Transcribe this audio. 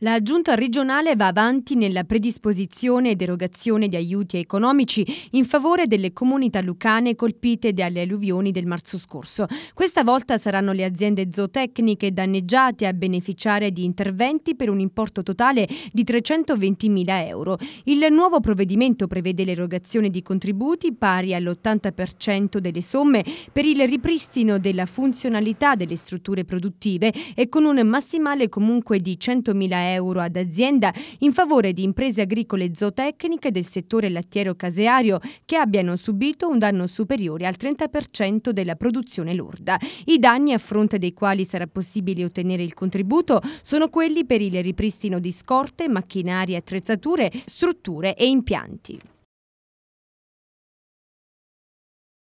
La giunta regionale va avanti nella predisposizione ed erogazione di aiuti economici in favore delle comunità lucane colpite dalle alluvioni del marzo scorso. Questa volta saranno le aziende zootecniche danneggiate a beneficiare di interventi per un importo totale di 320.000 euro. Il nuovo provvedimento prevede l'erogazione di contributi pari all'80% delle somme per il ripristino della funzionalità delle strutture produttive e con un massimale comunque di 100.000 euro euro ad azienda in favore di imprese agricole zootecniche del settore lattiero-caseario che abbiano subito un danno superiore al 30% della produzione lorda. I danni a fronte dei quali sarà possibile ottenere il contributo sono quelli per il ripristino di scorte, macchinari, attrezzature, strutture e impianti.